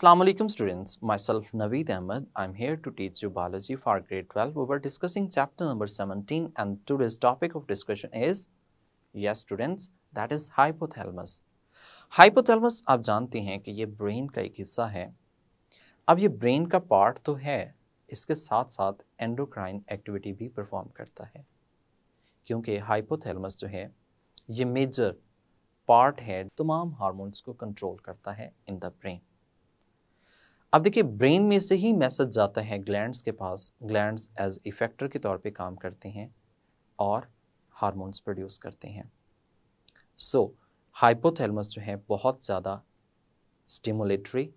Assalamualaikum students, myself Naveed Ahmed. I'm here to teach you biology for grade 12. We were discussing chapter number 17 and today's topic of discussion is, yes students, that is hypothalamus. Hypothalamus आप जानते हैं कि ये brain का एक हिस्सा है अब ये brain का part तो है इसके साथ साथ endocrine activity भी perform करता है क्योंकि hypothalamus जो है ये major part है तमाम hormones को control करता है in the brain. अब देखिए ब्रेन में से ही मैसेज जाता है ग्लैंड्स के पास ग्लैंड्स एज इफेक्टर के तौर पे काम करते हैं और हार्मोन्स प्रोड्यूस करते हैं सो so, जो है बहुत ज़्यादा stimulatory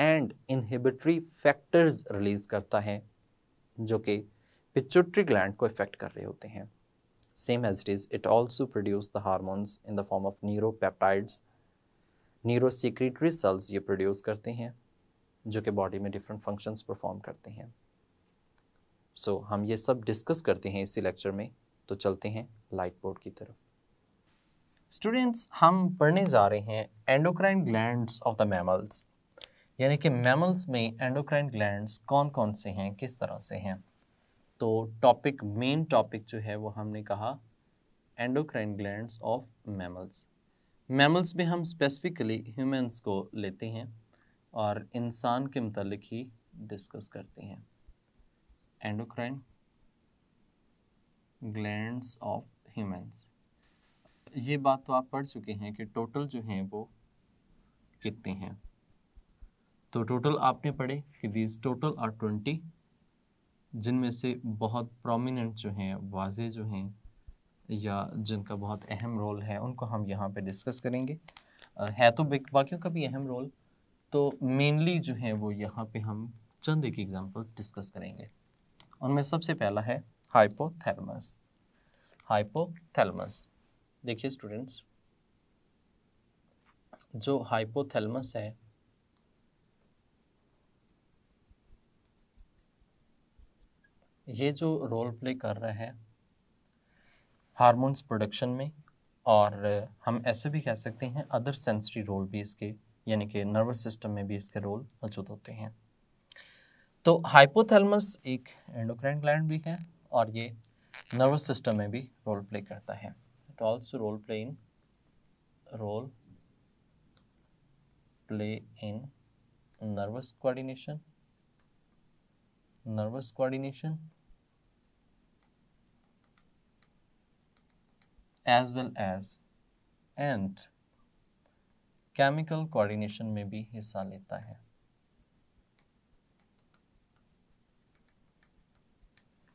and inhibitory factors release करता है जो कि पिचुट्री ग्लैंड को इफेक्ट कर रहे होते हैं same as it is it also produce the hormones in the form of neuropeptides neurosecretory cells ये प्रोड्यूस करते हैं जो कि बॉडी में डिफरेंट फंक्शंस परफॉर्म करते हैं सो so, हम ये सब डिस्कस करते हैं इसी लेक्चर में तो चलते हैं लाइट बोर्ड की तरफ स्टूडेंट्स हम पढ़ने जा रहे हैं endocrine glands of the mammals यानी कि मैमल्स में एंडोक्राइन ग्लैंड्स कौन कौन से हैं किस तरह से हैं तो टॉपिक मेन टॉपिक जो है वो हमने कहा endocrine glands of mammals mammals में हम स्पेसिफिकली ह्यूमंस को लेते हैं और इंसान के मतलब ही डिस्कस करते हैं एंडोक्राइन ग्लैंड्स ऑफ ह्यूमंस ये बात तो आप पढ़ चुके हैं कि टोटल जो हैं वो कितने हैं तो टोटल आपने पढ़े कि दीज टोटल आर ट्वेंटी जिनमें से बहुत प्रोमिनेंट जो हैं वाजे जो हैं या जिनका बहुत अहम रोल है उनको हम यहाँ पे डिस्कस करेंगे है तो बाकियों का भी अहम रोल तो मेनली जो है वो यहाँ पे हम चंद एक एग्जांपल्स डिस्कस करेंगे उनमें सबसे पहला है हाइपोथैलमस हाइपोथैलमस देखिए स्टूडेंट्स जो हाइपोथैलमस है ये जो रोल प्ले कर रहा है हार्मोन्स प्रोडक्शन में और हम ऐसे भी कह सकते हैं अदर सेंसरी रोल भी इसके यानी कि नर्वस सिस्टम में भी इसके रोल मौजूद होते हैं तो हाइपोथैलमस एक एंडोक्राइन ग्लैंड भी है और ये नर्वस सिस्टम में भी रोल प्ले करता है it also role play in role play in nervous coordination nervous coordination as well as and chemical coordination में भी हिस्सा लेता है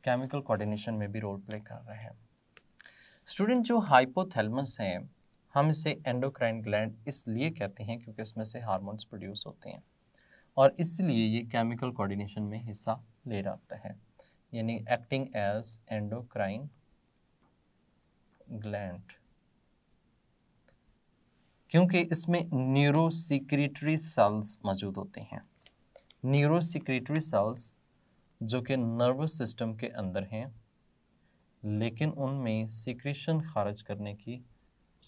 केमिकल कोऑर्डिनेशन में भी रोल प्ले कर रहे हैं स्टूडेंट जो हाइपोथेलमस हैं हम इसे एंडोक्राइन ग्लैंड इसलिए कहते हैं क्योंकि इसमें से हार्मोन्स प्रोड्यूस होते हैं और इसलिए ये केमिकल कोऑर्डिनेशन में हिस्सा ले रहा है यानी एक्टिंग एज एंडोक्राइन ग्लैंड क्योंकि इसमें न्यूरोसिक्रेटरी सेल्स मौजूद होते हैं न्यूरोसिक्रेटरी सेल्स जो कि नर्वस सिस्टम के अंदर हैं लेकिन उनमें सिक्रेशन खारिज करने की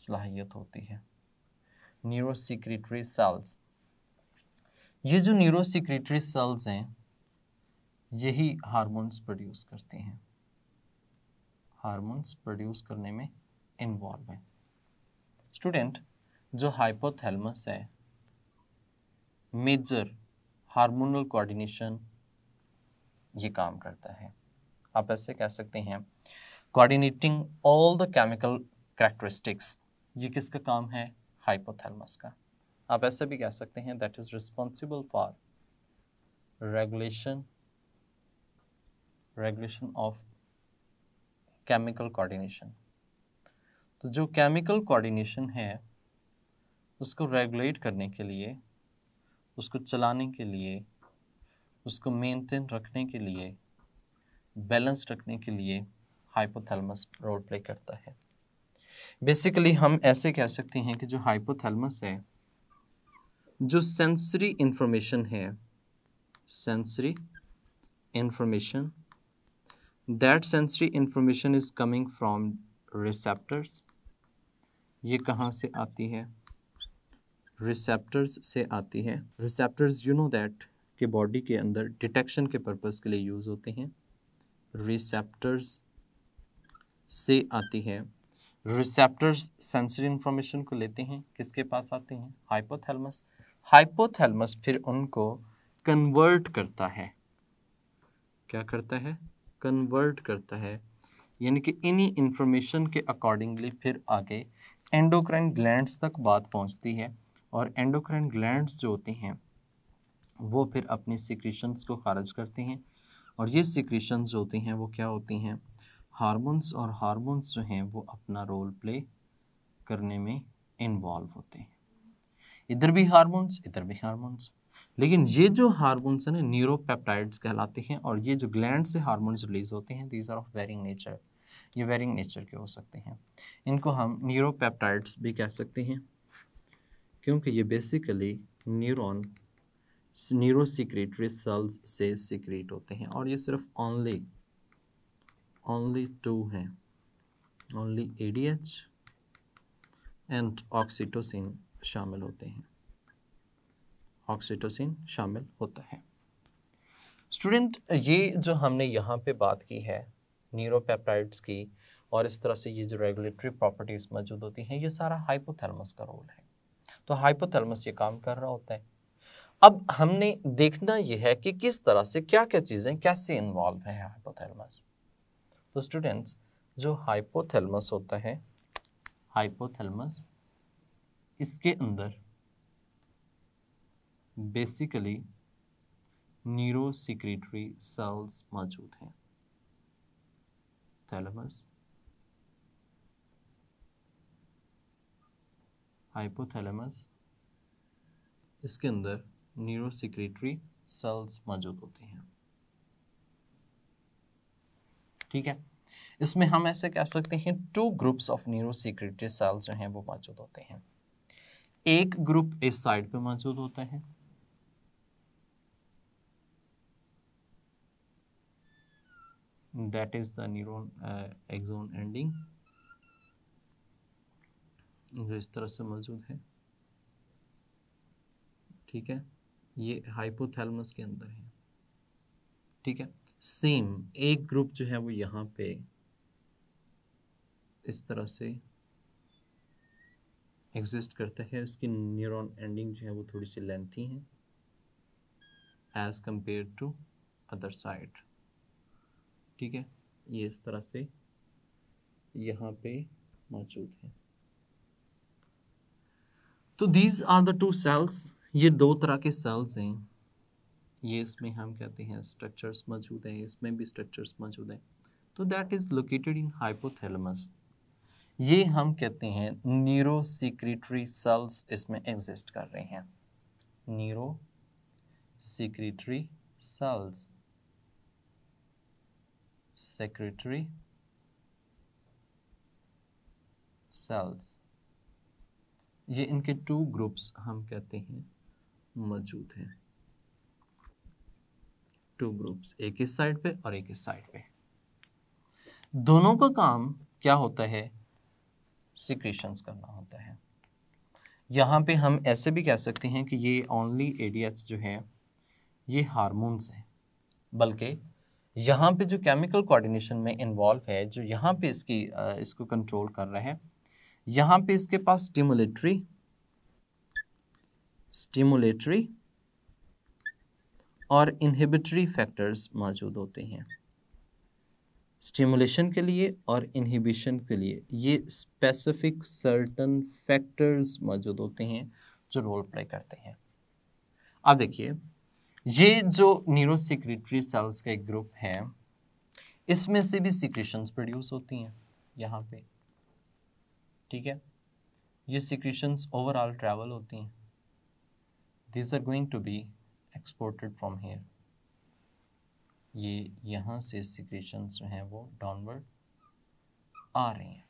सलाहियत होती है न्यूरोसिक्रेटरी सेल्स ये जो न्यूरोसिक्रेटरी सेल्स हैं यही हारमोन्स प्रोड्यूस करते हैं हारमोन्स प्रोड्यूस करने में इन्वॉल्व हैं स्टूडेंट जो हाइपोथैलेमस है मेजर हार्मोनल कोऑर्डिनेशन ये काम करता है आप ऐसे कह सकते हैं coordinating all the chemical characteristics ये किसका काम है हाइपोथैलेमस का आप ऐसे भी कह सकते हैं that is responsible for regulation regulation of chemical coordination तो जो केमिकल कोऑर्डिनेशन है उसको रेगुलेट करने के लिए उसको चलाने के लिए उसको मेंटेन रखने के लिए बैलेंस रखने के लिए हाइपोथैलमस रोल प्ले करता है बेसिकली हम ऐसे कह सकते हैं कि जो हाइपोथैलमस है जो सेंसरी इंफॉर्मेशन है sensory information that sensory information is coming from receptors ये कहाँ से आती है रिसेप्टर्स से आती है रिसेप्टर्स यू नो दैट के बॉडी के अंदर डिटेक्शन के पर्पज़ के लिए यूज़ होते हैं रिसेप्टर्स से आती है रिसेप्टर्स सेंसरी इंफॉर्मेशन को लेते हैं किसके पास आते हैं हाइपोथैलमस हाइपोथैलमस फिर उनको कन्वर्ट करता है क्या करता है कन्वर्ट करता है यानी कि इन्हीं इन्फॉर्मेशन के अकॉर्डिंगली फिर आगे एंडोक्राइन ग्लैंड्स तक बात पहुंचती है और एंडोक्राइन ग्लैंड्स जो होते हैं वो फिर अपने सिक्रीशंस को खारिज करते हैं और ये सिक्रीशंस जो होते हैं वो क्या होती हैं हारमोन्स और हारमोन्स जो हैं वो अपना रोल प्ले करने में इन्वॉल्व होते हैं इधर भी हारमोन्स इधर भी हारमोन्स लेकिन ये जो हारमोन्स हैं ना न्यूरोपेप्टाइड्स कहलाते हैं और ये जो ग्लैंड से हारमोन्स रिलीज होते हैं these are of varying nature ये वेरिंग नेचर के हो सकते हैं इनको हम न्यूरोपेप्टाइड्स भी कह सकते हैं क्योंकि ये बेसिकली न्यूरॉन न्यूरोसिक्रेटरी सेल्स से सिक्रेट होते हैं और ये सिर्फ ओनली ओनली टू हैं ओनली एडीएच एंड ऑक्सीटोसिन शामिल होते हैं ऑक्सीटोसिन शामिल होता है स्टूडेंट ये जो हमने यहाँ पे बात की है न्यूरोपेप्टाइड्स की और इस तरह से ये जो रेगुलेटरी प्रॉपर्टीज़ मौजूद होती हैं ये सारा हाइपोथर्मस का रोल है तो हाइपोथैलेमस ये काम कर रहा होता है अब हमने देखना यह है कि किस तरह से क्या क्या चीज़ें कैसे इन्वॉल्व है हाइपोथैलेमस तो स्टूडेंट्स जो हाइपोथैलेमस होता है हाइपोथैलेमस इसके अंदर बेसिकली न्यूरोसिक्रेटरी सेल्स मौजूद हैं थैलेमस हाइपोथैलेमस इसके अंदर न्यूरोसिक्रेटरी सेल्स मौजूद होती हैं ठीक है इसमें हम ऐसे कह सकते हैं two groups of neurosecretory cells जो हैं वो मौजूद होते हैं एक ग्रुप इस साइड पे मौजूद होते हैं that is the neuron uh, ending जो इस तरह से मौजूद है ठीक है ये हाइपोथैलमस के अंदर है ठीक है सेम एक ग्रुप जो है वो यहाँ पे इस तरह से एग्जिस्ट करता है उसकी न्यूरॉन एंडिंग जो है वो थोड़ी सी लेंथी है as compare to other side ठीक है ये इस तरह से यहाँ पे मौजूद है तो these are the two cells ये दो तरह के सेल्स हैं ये इसमें हम कहते हैं स्ट्रक्चर्स मौजूद हैं इसमें भी स्ट्रक्चर्स मौजूद हैं तो that is located in hypothalamus ये हम कहते हैं न्यूरो सीक्रेटरी सेल्स इसमें एग्जिस्ट कर रहे हैं neurosecretory cells secretory cells ये इनके टू ग्रुप्स हम कहते हैं मौजूद हैं टू ग्रुप्स एक इस साइड पे और एक इस साइड पे दोनों का काम क्या होता है सिक्रेशंस करना होता है यहाँ पे हम ऐसे भी कह सकते हैं कि ये ओनली एडियट्स जो है ये हारमोन्स हैं बल्कि यहाँ पे जो केमिकल कोऑर्डिनेशन में इन्वॉल्व है जो यहाँ पे इसकी इसको कंट्रोल कर रहा है यहाँ पे इसके पास स्टिमुलेटरी स्टिमुलेटरी और इनहिबिटरी फैक्टर्स मौजूद होते हैं स्टिमुलेशन के लिए और इनहिबिशन के लिए ये स्पेसिफिक सर्टन फैक्टर्स मौजूद होते हैं जो रोल प्ले करते हैं अब देखिए ये जो न्यूरोसिक्रेटरी सेल्स का एक ग्रुप है इसमें से भी सिक्रेशंस प्रोड्यूस होती हैं यहाँ पे ठीक है ये सिक्रीशंस ओवरऑल ट्रैवल होती हैं these are going to be exported from here ये यहाँ से सिक्रीशंस जो हैं वो डाउनवर्ड आ रहे हैं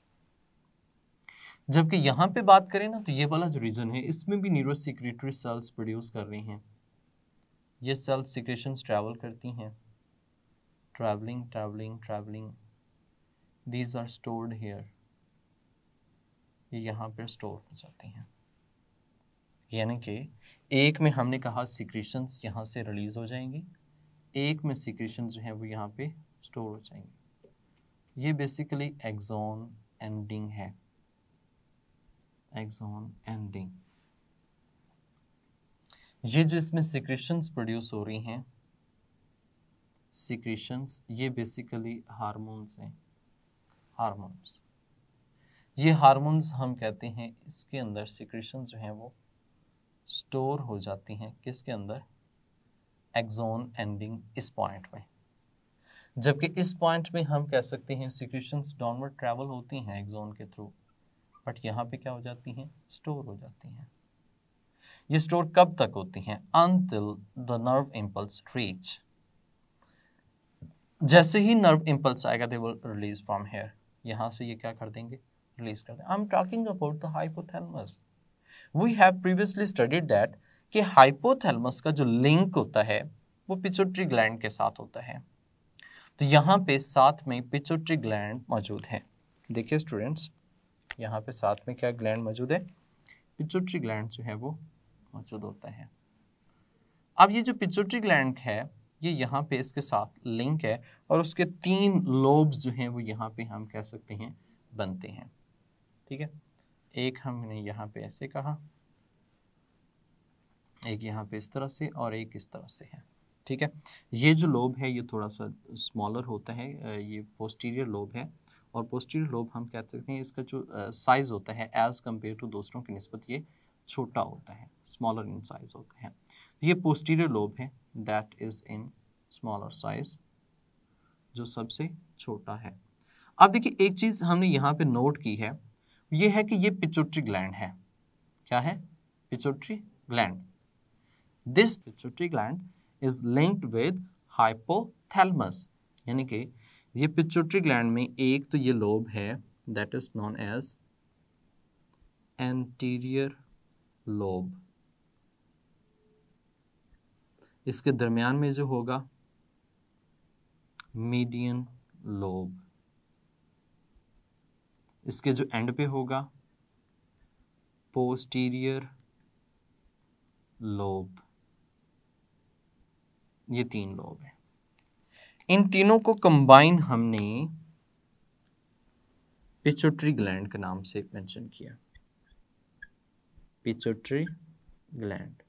जबकि यहाँ पे बात करें ना तो ये वाला जो रीज़न है इसमें भी न्यूरो सिक्रेटरी सेल्स प्रोड्यूस कर रही हैं ये सेल्स सिक्रेशंस ट्रैवल करती हैं travelling travelling travelling these are stored here ये यहाँ पर स्टोर हो जाती हैं यानी कि एक में हमने कहा सिक्रेशन यहाँ से रिलीज़ हो जाएंगी एक में सिक्रेशन जो हैं वो यहाँ पे स्टोर हो जाएंगी ये बेसिकली एग्जोन एंडिंग है एग्जोन एंडिंग ये जो इसमें सिक्रेशन प्रोड्यूस हो रही हैं सिक्रेशंस ये बेसिकली हार्मोन्स हैं हार्मोन्स ये हारमोनस हम कहते हैं इसके अंदर सिक्रेशन जो हैं वो स्टोर हो जाती हैं किसके अंदर एक्जोन एंडिंग इस पॉइंट में जबकि इस पॉइंट में हम कह सकते हैं सिक्रेशंस डाउनवर्ड ट्रैवल होती हैं एक्जोन के थ्रू बट यहाँ पे क्या हो जाती हैं स्टोर हो जाती हैं ये स्टोर कब तक होती हैं until the nerve impulse reach जैसे ही नर्व इम्पल्स आएगा they will release from here यहाँ से ये क्या कर देंगे रिलीज करते हैं I am talking about the hypothalamus we have previously studied that कि हाइपोथैलेमस का जो लिंक होता है वो पिचोट्री ग्लैंड के साथ होता है तो यहाँ पे साथ में पिचोट्री ग्लैंड मौजूद है देखिए स्टूडेंट्स यहाँ पे साथ में क्या ग्लैंड मौजूद है पिचोट्री ग्लैंड जो है वो मौजूद होता है अब ये जो पिचोट्री ग्लैंड है ये यहाँ पे इसके साथ लिंक है और उसके तीन लोब्स जो हैं वो यहाँ पे हम कह सकते हैं बनते हैं ठीक है एक हमने यहाँ पे ऐसे कहा एक यहाँ पे इस तरह से और एक इस तरह से है ठीक है ये जो लोब है ये थोड़ा सा स्मॉलर होता है ये पोस्टीरियर लोब है और पोस्टीरियर लोब हम कह सकते हैं इसका जो साइज़ होता है एज़ कम्पेयर टू दूसरों की नस्बत ये छोटा होता है स्मॉलर इन साइज होते हैं ये पोस्टीरियर लोब है that is in smaller size जो सबसे छोटा है अब देखिए एक चीज़ हमने यहाँ पे नोट की है ये है कि ये पिचोट्री ग्लैंड है क्या है pituitary gland this pituitary gland is linked with hypothalamus यानी कि ये पिचोट्री ग्लैंड में एक तो ये लोब है that is known as anterior lobe इसके दरमियान में जो होगा मीडियन लोब इसके जो एंड पे होगा पोस्टीरियर लोब ये तीन लोब हैं इन तीनों को कंबाइन हमने पिचोट्री ग्लैंड के नाम से मेंशन किया पिचोट्री ग्लैंड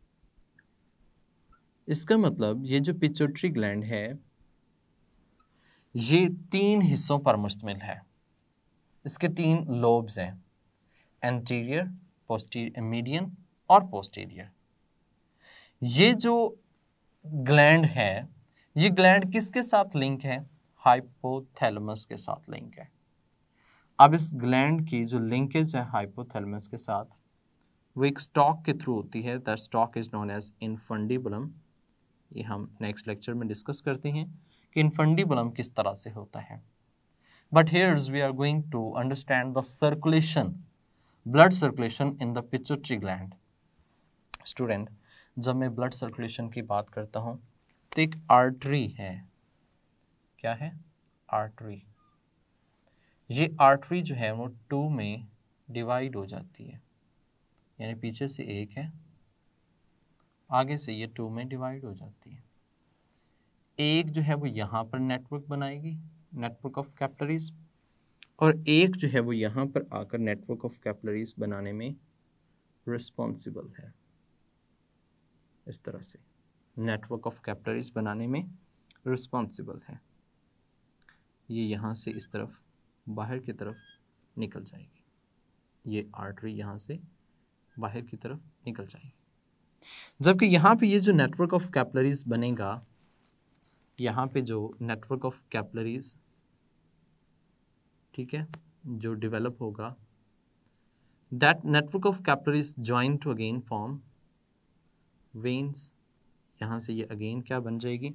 इसका मतलब ये जो पिचोट्री ग्लैंड है ये तीन हिस्सों पर मुश्तमिल है इसके तीन लोब्स हैं एंटीरियर पोस्टीरियर मीडियन और पोस्टीरियर ये जो ग्लैंड है ये ग्लैंड किसके साथ लिंक है हाइपोथैलेमस के साथ लिंक है अब इस ग्लैंड की जो लिंकेज है हाइपोथैलेमस के साथ वो एक स्टॉक के थ्रू होती है the stalk is known as infundibulum ये हम नेक्स्ट लेक्चर में डिस्कस करते हैं कि इनफंडीबलम किस तरह से होता है But here we are going to understand the circulation, blood circulation in the pituitary gland. Student, जब मैं blood circulation की बात करता हूँ तो एक artery है क्या है artery. ये आर्टरी जो है वो टू में डिवाइड हो जाती है यानी पीछे से एक है आगे से ये टू में डिवाइड हो जाती है एक जो है वो यहाँ पर नेटवर्क बनाएगी नेटवर्क ऑफ कैपलरीज और एक जो है वो यहाँ पर आकर नेटवर्क ऑफ कैपलरीज बनाने में रिस्पॉन्सिबल है इस तरह से नेटवर्क ऑफ कैपलरीज बनाने में रिस्पॉन्सिबल है ये यहाँ से इस तरफ बाहर की तरफ निकल जाएगी ये आर्टरी यहाँ से बाहर की तरफ निकल जाएगी जबकि यहाँ पे ये जो नेटवर्क ऑफ कैपलरीज बनेगा यहाँ पे जो नेटवर्क ऑफ कैपलरीज ठीक है जो डेवलप होगा that network of capillaries join to again form veins यहाँ से ये अगेन क्या बन जाएगी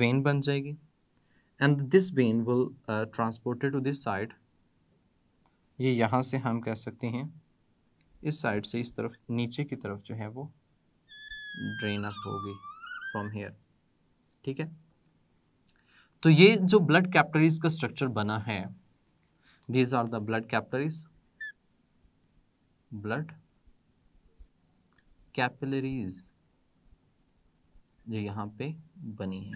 वेन बन जाएगी and this vein will transported to this side ये यहाँ से हम कह सकते हैं इस साइड से इस तरफ नीचे की तरफ जो है वो ड्रेन अप होगी फ्रॉम हेयर ठीक है तो ये जो ब्लड कैप्टरीज का स्ट्रक्चर बना है these are the blood capillaries blood capillaries जो यहां पे बनी है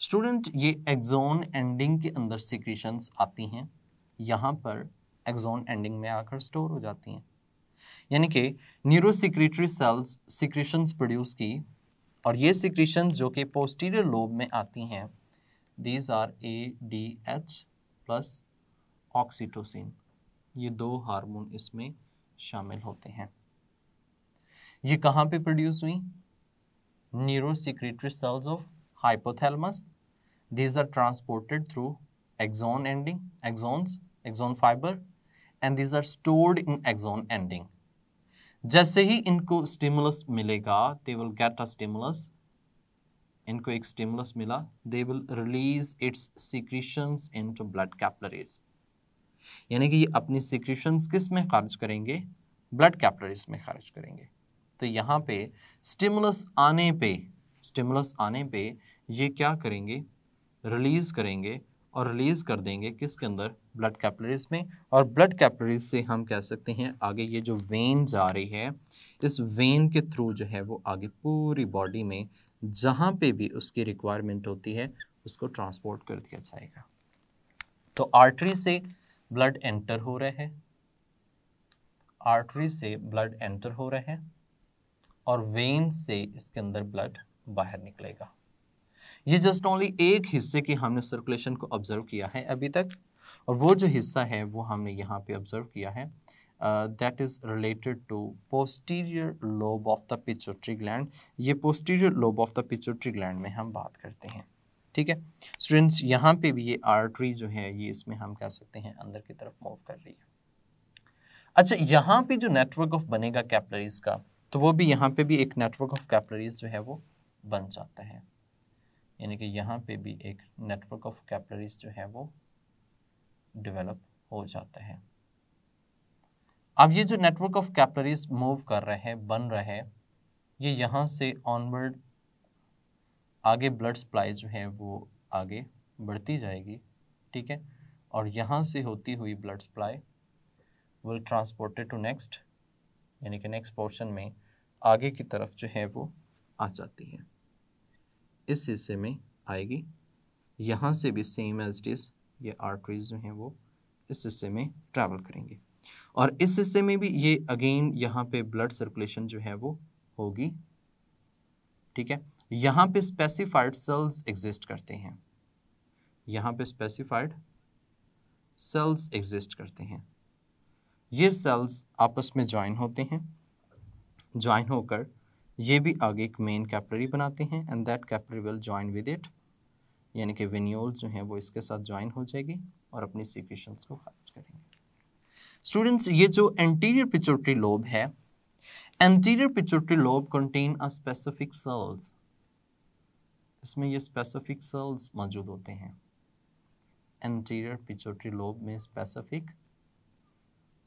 स्टूडेंट ये एक्जोन एंडिंग के अंदर सिक्रीशंस आती हैं यहां पर एक्जोन एंडिंग में आकर स्टोर हो जाती हैं यानी कि न्यूरोसिक्रेटरी सेल्स सिक्रीशंस प्रोड्यूस की और ये सिक्रीशंस जो कि पोस्टीरियर लोब में आती हैं these are A D H plus oxytocin ये दो हार्मोन इसमें शामिल होते हैं ये कहाँ पे प्रोड्यूस हुई neurosecretory cells of hypothalamus these are transported through axon ending axons axon fibre and these are stored in axon ending जैसे ही इनको स्टिमुलस मिलेगा they will get a stimulus इनको एक स्टिमुलस मिला they will release its secretions into blood capillaries यानी कि ये अपनी सिक्रीशंस किस में खार्ज करेंगे ब्लड कैपलरीज में खारिज करेंगे तो यहाँ पे स्टिमुलस आने पे स्टिमुलस आने पे ये क्या करेंगे रिलीज़ करेंगे और रिलीज़ कर देंगे किसके अंदर ब्लड कैपिलरीज में और ब्लड कैपिलरीज से हम कह सकते हैं आगे ये जो वेन जा रही है इस वेन के थ्रू जो है वो आगे पूरी बॉडी में जहाँ पे भी उसकी रिक्वायरमेंट होती है उसको ट्रांसपोर्ट कर दिया जाएगा तो आर्टरी से ब्लड एंटर हो रहे हैं आर्टरी से ब्लड एंटर हो रहे हैं और वेन से इसके अंदर ब्लड बाहर निकलेगा ये जस्ट ओनली एक हिस्से की हमने सर्कुलेशन को ऑब्जर्व किया है अभी तक और वो जो हिस्सा है वो हमने यहाँ पे ऑब्जर्व किया है that is related to posterior lobe of the pituitary gland ये posterior lobe of the pituitary gland में हम बात करते हैं ठीक है स्टूडेंट्स यहाँ पे भी ये आर्टरी जो है ये इसमें हम कह सकते हैं अंदर की तरफ मूव कर रही है अच्छा यहाँ पे जो नेटवर्क ऑफ बनेगा कैपलरीज का तो वो भी यहाँ पे भी एक नेटवर्क ऑफ कैपलरीज जो है वो बन जाता है यानी कि यहाँ पे भी एक नेटवर्क ऑफ कैपलरीज जो है वो डिवेलप हो जाता है अब ये जो नेटवर्क ऑफ कैपलरीज मूव कर रहे हैं बन रहे हैं ये यहाँ से ऑनवर्ड आगे ब्लड सप्लाई जो है वो आगे बढ़ती जाएगी ठीक है और यहाँ से होती हुई blood supply will transported to next यानी कि नेक्स्ट पोर्शन में आगे की तरफ जो है वो आ जाती है इस हिस्से में आएगी यहाँ से भी सेम एज इट इज़ ये आर्टरीज जो हैं वो इस हिस्से में ट्रैवल करेंगे और इस हिस्से में भी ये अगेन यहाँ पे ब्लड सर्कुलेशन जो है वो होगी ठीक है यहाँ पे स्पेसिफाइड सेल्स एग्जिस्ट करते हैं यहाँ पे स्पेसिफाइड सेल्स एग्जिस्ट करते हैं ये सेल्स आपस में ज्वाइन होते हैं ज्वाइन होकर ये भी आगे एक मेन कैपरी बनाते हैं and that capillary will join with it यानी कि वेन्यूल जो है वो इसके साथ ज्वाइन हो जाएगी और अपनी सिक्रेशंस को खारिज करेंगे स्टूडेंट्स ये जो एंटीरियर पिचोट्री लोब है anterior pituitary lobe contain a specific cells इसमें ये स्पेसिफिक सेल्स मौजूद होते हैं एंटीरियर पिचोट्री लोब में स्पेसिफिक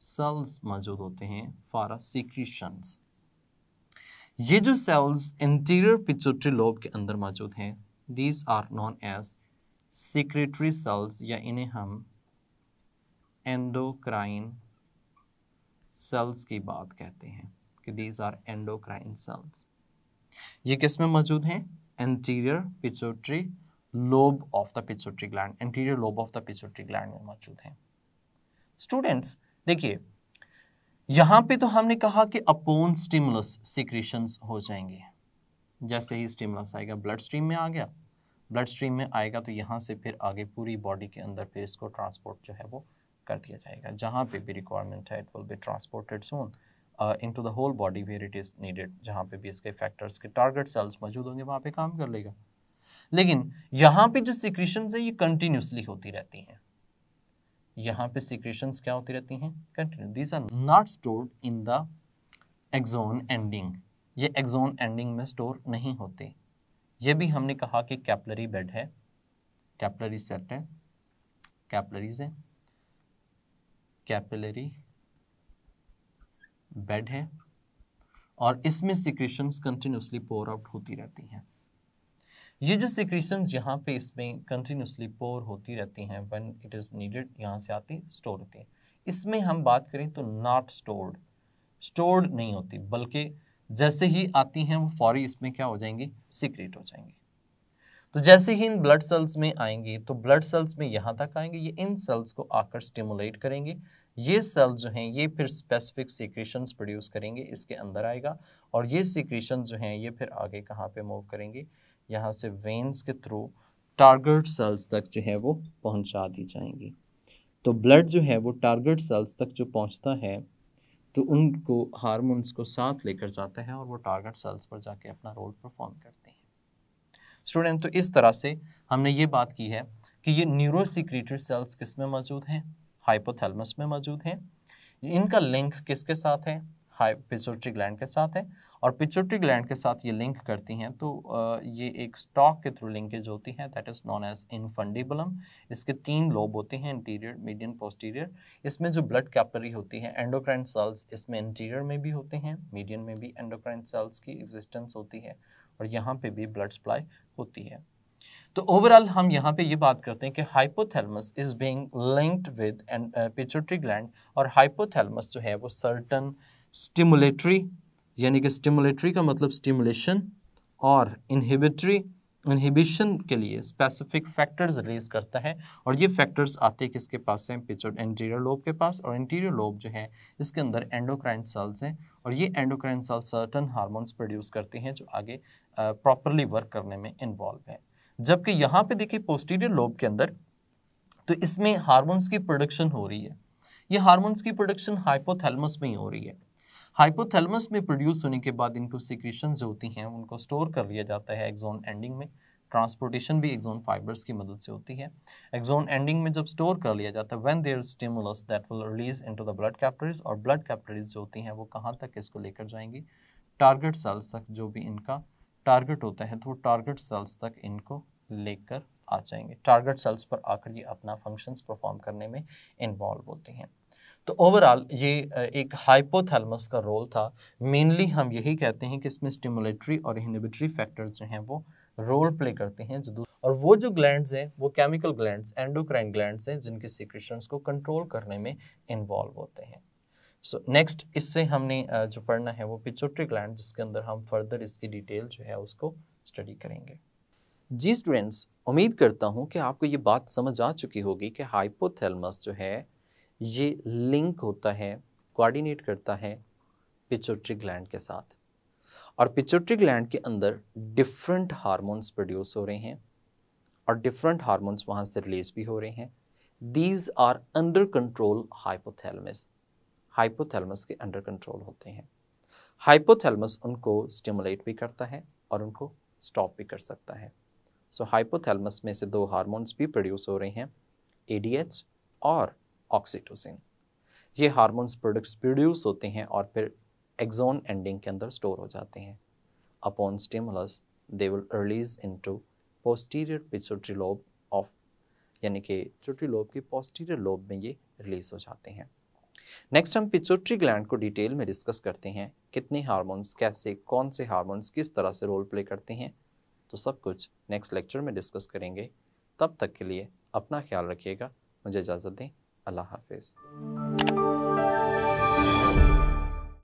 सेल्स मौजूद होते हैं फॉर सीक्रीशंस ये जो सेल्स इंटीरियर पिचोट्री लोब के अंदर मौजूद हैं these are known as secretory cells या इन्हें हम एंडोक्राइन सेल्स की बात कहते हैं कि दीज आर एंडोक्राइन सेल्स ये किस में मौजूद हैं anterior pituitary lobe of the pituitary gland anterior lobe of the pituitary gland में मौजूद है स्टूडेंट्स देखिए यहां पे तो हमने कहा कि अपोन स्टिमुलस सिक्रीशंस हो जाएंगे जैसे ही स्टिमुलस आएगा ब्लड स्ट्रीम में आ गया ब्लड स्ट्रीम में आएगा तो यहाँ से फिर आगे पूरी बॉडी के अंदर फिर इसको ट्रांसपोर्ट जो है वो कर दिया जाएगा जहाँ पे भी रिक्वायरमेंट है it will be transported soon into the whole body where it is needed जहाँ पे भी इसके फैक्टर्स के टारगेट सेल्स मौजूद होंगे वहाँ पे काम कर लेगा लेकिन यहाँ पे जो सिक्रीशंस है ये कंटिन्यूसली होती रहती हैं यहाँ पे सिक्रीशंस क्या होती रहती हैं continue these are not stored in the axon ending ये एक्जोन एंडिंग में स्टोर नहीं होते ये भी हमने कहा कि कैपलरी बेड है कैपलरी सेट है कैपलरीज है कैपलरी बेड है और इसमें सिक्रेशन कंटिन्यूसली पोर आउट होती रहती हैं ये जो सिक्रेशन यहाँ पे इसमें कंटिन्यूसली पोर होती रहती हैं वन इट इज़ नीडेड यहाँ से आती स्टोर होती है इसमें हम बात करें तो नॉट स्टोर्ड स्टोर्ड नहीं होती बल्कि जैसे ही आती हैं वो फौरी इसमें क्या हो जाएंगी सिक्रेट हो जाएंगी तो जैसे ही इन ब्लड सेल्स में आएंगे तो ब्लड सेल्स में यहाँ तक आएंगे ये इन सेल्स को आकर स्टिमुलेट करेंगे ये सेल्स जो हैं ये फिर स्पेसिफिक सीक्रेशंस प्रोड्यूस करेंगे इसके अंदर आएगा और ये सीक्रेशन जो हैं ये फिर आगे कहाँ पे मूव करेंगे यहाँ से वेंस के थ्रू टारगेट सेल्स तक जो है वो पहुँचा दी जाएंगी तो ब्लड जो है वो टारगेट सेल्स तक जो पहुँचता है तो उनको हारमोन्स को साथ लेकर जाता है और वो टारगेट सेल्स पर जाके अपना रोल परफॉर्म करते हैं स्टूडेंट तो इस तरह से हमने ये बात की है कि ये न्यूरोसिक्रेटेड सेल्स किस में मौजूद हैं हाइपोथैलेमस में मौजूद हैं इनका लिंक किसके साथ है पिचोट्री ग्लैंड के साथ है और पिचोट्री ग्लैंड के साथ ये लिंक करती हैं तो ये एक स्टॉक के थ्रू लिंकेज होती है that is known as infundibulum इसके तीन लोब होते हैं इंटीरियर मीडियम पोस्टीरियर इसमें जो ब्लड कैपरी होती है एंडोक्राइन सेल्स इसमें इंटीरियर में भी होते हैं मीडियम में भी एंडोक्राइन सेल्स की एग्जिस्टेंस होती है और यहाँ पे भी ब्लड सप्लाई होती है तो ओवरऑल हम यहाँ पे ये बात करते हैं कि hypothalamus is being linked with and pituitary gland और हाइपोथैलेमस जो है वो सर्टन स्टिमुलेटरी यानी कि स्टिमुलेटरी का मतलब स्टिमुलेशन और इनहिबिटरी इनहिबिशन के लिए स्पेसिफिक फैक्टर्स रिलीज करता है और ये फैक्टर्स आते हैं किसके पास हैं पिचोट इंटीरियर लोब के पास और इंटीरियर लोब जो है इसके अंदर एंडोक्राइन सेल्स हैं और ये endocrine cells certain hormones produce करते हैं जो आगे प्रॉपरली uh, वर्क करने में इन्वॉल्व है जबकि यहाँ पे देखिए पोस्टीरियर लोब के अंदर तो इसमें हार्मोन्स की प्रोडक्शन हो रही है ये हार्मोन्स की प्रोडक्शन हाइपोथेलमस में ही हो रही है हाइपोथेलमस में प्रोड्यूस होने के बाद इनको सिक्रीशन जो होती हैं उनको स्टोर कर लिया जाता है एक्जोन एंडिंग में ट्रांसपोर्टेशन भी एक्जोन फाइबर्स की मदद से होती है एक्जोन एंडिंग में जब स्टोर कर लिया जाता है when there stimulus that will release in the blood capillaries और ब्लड कैपिलरीज जो होती हैं वो कहाँ तक इसको लेकर जाएंगी टारगेट सेल्स तक जो भी इनका टारगेट होते हैं तो वो टारगेट सेल्स तक इनको लेकर आ जाएंगे टारगेट सेल्स पर आकर ये अपना फंक्शंस परफॉर्म करने में इन्वॉल्व होती हैं तो ओवरऑल ये एक हाइपोथैलमस का रोल था मेनली हम यही कहते हैं कि इसमें स्टिमुलेटरी और इनिबिटरी फैक्टर्स जो हैं वो रोल प्ले करते हैं जो और वो जो ग्लैंड्स हैं वो केमिकल ग्लैंड्स एंडोक्राइन ग्लैंड्स हैं जिनके सिक्रेशंस को कंट्रोल करने में इन्वॉल्व होते हैं सो so, नेक्स्ट इससे हमने जो पढ़ना है वो पिचोट्री ग्लैंड जिसके अंदर हम फर्दर इसकी डिटेल जो है उसको स्टडी करेंगे जी स्टूडेंट्स उम्मीद करता हूँ कि आपको ये बात समझ आ चुकी होगी कि हाइपोथेलमस जो है ये लिंक होता है कोऑर्डिनेट करता है पिचोट्री ग्लैंड के साथ और पिचोट्री ग्लैंड के अंदर डिफरेंट हारमोन्स प्रोड्यूस हो रहे हैं और डिफरेंट हारमोन्स वहाँ से रिलीज भी हो रहे हैं these are under control hypothalamus hypothalamus के अंडर कंट्रोल होते हैं हाइपोथैलमस उनको स्टिमुलेट भी करता है और उनको स्टॉप भी कर सकता है सो so, हाइपोथैलमस में से दो हार्मोन्स भी प्रोड्यूस हो रहे हैं एडीएच और ऑक्सीटोसिन ये हार्मोन्स प्रोडक्ट्स प्रोड्यूस होते हैं और फिर एक्जोन एंडिंग के अंदर स्टोर हो जाते हैं upon stimulus they will release into posterior pituitary lobe of यानी कि चोट्री लोब के पोस्टीरियर लोब में ये रिलीज हो जाते हैं नेक्स्ट हम पिचोट्री ग्लैंड को डिटेल में डिस्कस करते हैं कितने हार्मोन्स कैसे कौन से हार्मोन्स किस तरह से रोल प्ले करते हैं तो सब कुछ नेक्स्ट लेक्चर में डिस्कस करेंगे तब तक के लिए अपना ख्याल रखिएगा मुझे इजाज़त दें अल्लाह हाफिज़